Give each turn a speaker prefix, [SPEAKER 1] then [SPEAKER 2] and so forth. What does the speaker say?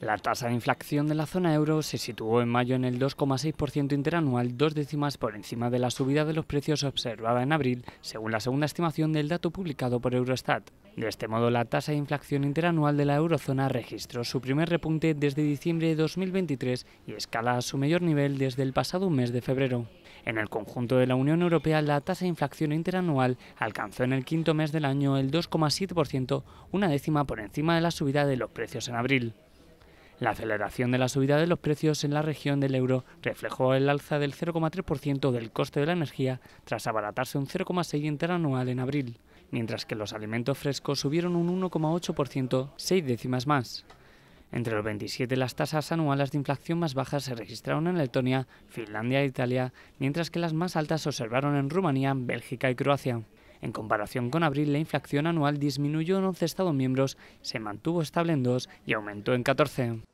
[SPEAKER 1] La tasa de inflación de la zona euro se situó en mayo en el 2,6% interanual, dos décimas por encima de la subida de los precios observada en abril, según la segunda estimación del dato publicado por Eurostat. De este modo, la tasa de inflación interanual de la eurozona registró su primer repunte desde diciembre de 2023 y escala a su mayor nivel desde el pasado mes de febrero. En el conjunto de la Unión Europea, la tasa de inflación interanual alcanzó en el quinto mes del año el 2,7%, una décima por encima de la subida de los precios en abril. La aceleración de la subida de los precios en la región del euro reflejó el alza del 0,3% del coste de la energía tras abaratarse un 0,6 interanual en abril, mientras que los alimentos frescos subieron un 1,8%, seis décimas más. Entre los 27 las tasas anuales de inflación más bajas se registraron en Letonia, Finlandia e Italia, mientras que las más altas se observaron en Rumanía, Bélgica y Croacia. En comparación con abril, la inflación anual disminuyó en 11 Estados miembros, se mantuvo estable en 2 y aumentó en 14.